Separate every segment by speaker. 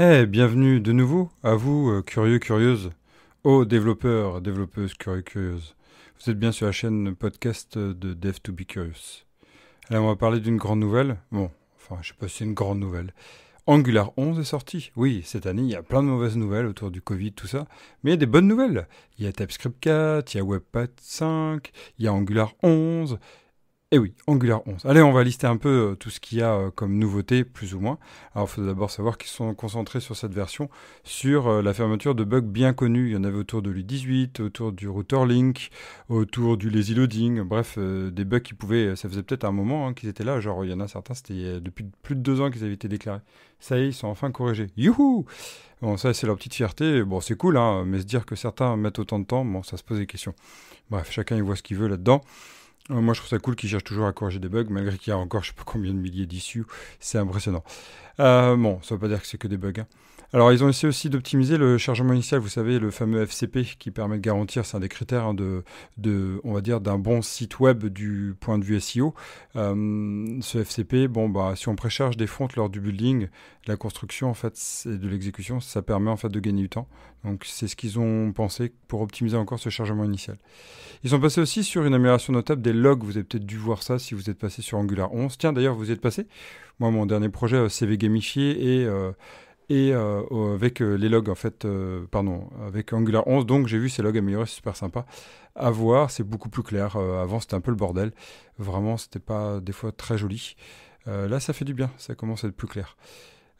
Speaker 1: Eh, bienvenue de nouveau à vous, euh, curieux, curieuses, aux développeurs, développeuses, curieux, curieuses. Vous êtes bien sur la chaîne podcast de Dev2Be Curious. Là, on va parler d'une grande nouvelle. Bon, enfin, je sais pas si c'est une grande nouvelle. Angular 11 est sorti. Oui, cette année, il y a plein de mauvaises nouvelles autour du Covid, tout ça. Mais il y a des bonnes nouvelles. Il y a TypeScript 4, il y a WebPad 5, il y a Angular 11, et eh oui, Angular 11. Allez, on va lister un peu euh, tout ce qu'il y a euh, comme nouveauté, plus ou moins. Alors, il faut d'abord savoir qu'ils sont concentrés sur cette version, sur euh, la fermeture de bugs bien connus. Il y en avait autour de l'U18, autour du router link, autour du lazy loading, bref, des bugs qui pouvaient... Ça faisait peut-être un moment hein, qu'ils étaient là, genre il y en a certains, c'était depuis plus de deux ans qu'ils avaient été déclarés. Ça y est, ils sont enfin corrigés. Youhou Bon, ça, c'est leur petite fierté. Bon, c'est cool, hein, mais se dire que certains mettent autant de temps, bon, ça se pose des questions. Bref, chacun y voit ce qu'il veut là-dedans moi, je trouve ça cool qu'ils cherchent toujours à corriger des bugs, malgré qu'il y a encore je sais pas combien de milliers d'issues. C'est impressionnant. Euh, bon, ça veut pas dire que c'est que des bugs. Hein. Alors, ils ont essayé aussi d'optimiser le chargement initial, vous savez, le fameux FCP qui permet de garantir, c'est un des critères hein, de, de on va dire, d'un bon site web du point de vue SEO. Euh, ce FCP, bon, bah, si on précharge des fontes lors du building, la construction, en fait, et de l'exécution, ça permet, en fait, de gagner du temps. Donc, c'est ce qu'ils ont pensé pour optimiser encore ce chargement initial. Ils ont passé aussi sur une amélioration notable des logs. Vous avez peut-être dû voir ça si vous êtes passé sur Angular 11. Tiens, d'ailleurs, vous y êtes passé. Moi, mon dernier projet, euh, CV gamifié et... Euh, et euh, avec euh, les logs, en fait, euh, pardon, avec Angular 11, donc j'ai vu ces logs améliorés, c'est super sympa à voir, c'est beaucoup plus clair. avant, c'était un peu le bordel. Vraiment, c'était pas des fois très joli. là, ça fait du bien, ça commence à être plus clair.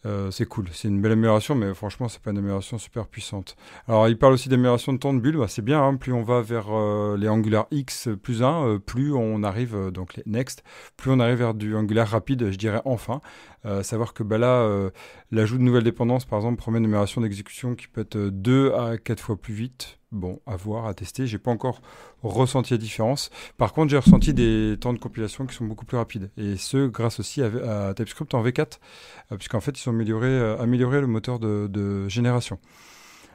Speaker 1: Euh, c'est cool, c'est une belle amélioration, mais franchement, c'est pas une amélioration super puissante. Alors, il parle aussi d'amélioration de temps de bulle, bah, c'est bien, hein. plus on va vers euh, les Angular X plus 1, euh, plus on arrive, donc les Next, plus on arrive vers du Angular rapide, je dirais enfin. savoir que bah, là, l'ajout de nouvelles dépendances, par exemple, promet une amélioration d'exécution qui peut être 2 à 4 fois plus vite, Bon, à voir, à tester. J'ai pas encore ressenti la différence. Par contre, j'ai ressenti des temps de compilation qui sont beaucoup plus rapides. Et ce, grâce aussi à, TypeScript en V4, euh, puisqu'en fait, ils ont amélioré, euh, le moteur de, génération.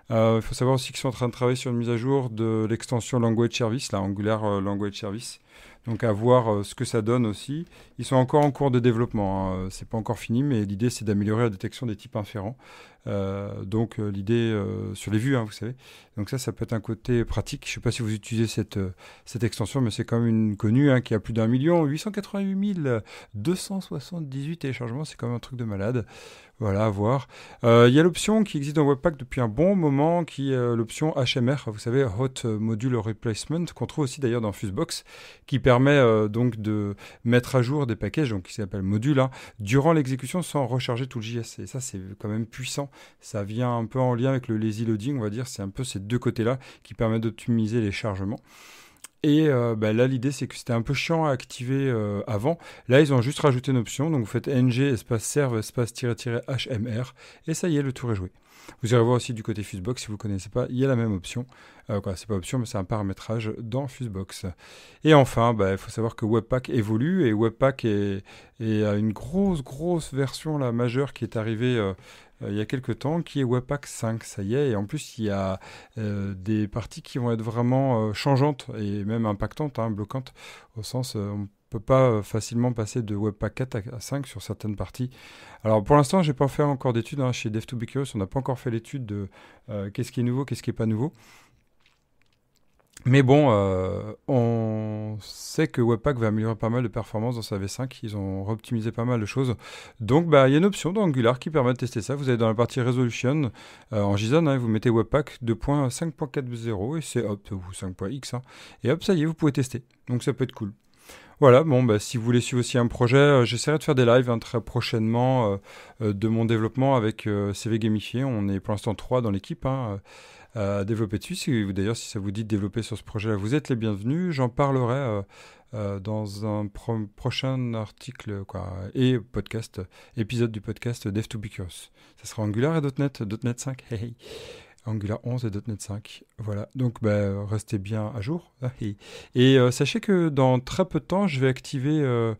Speaker 1: Euh, il faut savoir aussi qu'ils sont en train de travailler sur une mise à jour de l'extension Language Service, la Angular Language Service, donc à voir euh, ce que ça donne aussi. Ils sont encore en cours de développement, hein. euh, c'est pas encore fini, mais l'idée c'est d'améliorer la détection des types inférents. Euh, donc l'idée sur les vues, hein, vous savez. Donc ça, ça peut être un côté pratique. Je sais pas si vous utilisez cette, cette extension, mais c'est quand même une connue hein, qui a plus d'un million, 888 278 téléchargements, c'est quand même un truc de malade. Voilà, à voir. Il y a l'option qui existe dans Webpack depuis un bon moment, qui est l'option HMR, vous savez, Hot Module Replacement, qu'on trouve aussi d'ailleurs dans Fusebox, qui permet euh, donc de mettre à jour des packages, donc qui s'appelle module, hein, durant l'exécution sans recharger tout le JS. Et ça, c'est quand même puissant. Ça vient un peu en lien avec le lazy loading, on va dire. C'est un peu ces deux côtés-là qui permettent d'optimiser les chargements. Et euh, bah, là, l'idée, c'est que c'était un peu chiant à activer euh, avant. Là, ils ont juste rajouté une option. Donc, vous faites ng espace serve espace -HMR. Et ça y est, le tour est joué. Vous irez voir aussi du côté Fusebox, si vous ne connaissez pas, il y a la même option. ce euh, c'est pas option, mais c'est un paramétrage dans Fusebox. Et enfin, bah, il faut savoir que Webpack évolue et Webpack est, une grosse, grosse version majeure qui est arrivée euh, il y a quelques temps, qui est Webpack 5, ça y est. Et en plus, il y a euh, des parties qui vont être vraiment euh, changeantes et même impactantes, hein, bloquantes, au sens on peut pas facilement passer de Webpack 4 à 5 sur certaines parties. Alors pour l'instant, j'ai pas fait encore d'études hein. chez dev 2 bqs on n'a pas encore fait l'étude de qu'est-ce qui est nouveau, qu'est-ce qui est pas nouveau. Mais bon, euh, on sait que Webpack va améliorer pas mal de performances dans sa V5. Ils ont optimisé pas mal de choses. Donc, bah, il y a une option dans Angular qui permet de tester ça. Vous allez dans la partie Resolution euh, en JSON, hein, vous mettez Webpack 2.5.40 et c'est hop, ou 5.x. Hein. et hop, ça y est, vous pouvez tester. Donc, ça peut être cool. Voilà, bon, bah, si vous voulez suivre aussi un projet, euh, j'essaierai de faire des lives hein, très prochainement euh, euh, de mon développement avec CV Gamifié. On est pour l'instant trois dans l'équipe hein, à développer dessus. D'ailleurs, si ça vous dit de développer sur ce projet vous êtes les bienvenus. J'en parlerai dans un prochain article et podcast, épisode du podcast Dev 2 Be Ça sera Angular et .NET, .NET 5. Angular 11 et .NET 5. Voilà, donc bah, restez bien à jour. Et, euh, sachez que dans très peu de temps, je vais activer euh,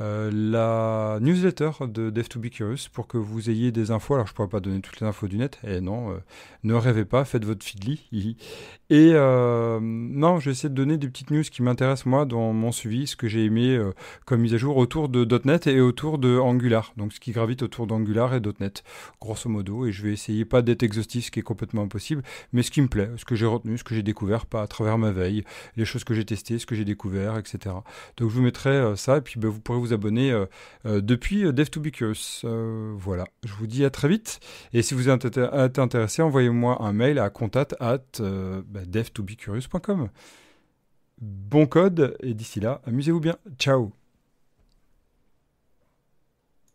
Speaker 1: euh, la newsletter de Dev2Be pour que vous ayez des infos. Alors, je ne pourrais pas donner toutes les infos du net, et eh non, euh, ne rêvez pas, faites votre feedly et euh, non, je vais essayer de donner des petites news qui m'intéressent, moi, dans mon suivi, ce que j'ai aimé comme mise à jour autour de .NET et autour de Angular, donc ce qui gravite autour d'Angular et .NET, grosso modo, et je vais essayer pas d'être exhaustif, ce qui est complètement impossible, mais ce qui me plaît, ce que j'ai retenu, ce que j'ai découvert, pas à travers ma veille, les choses que j'ai testées, ce que j'ai découvert, etc. Donc, je vous mettrai ça, et puis ben, vous pourrez vous abonner euh, euh, depuis euh, dev 2 voilà, je vous dis à très vite. Et si vous êtes intéressé, envoyez-moi un mail à contact at bah, dev 2 Bon code, et d'ici là, amusez-vous bien. Ciao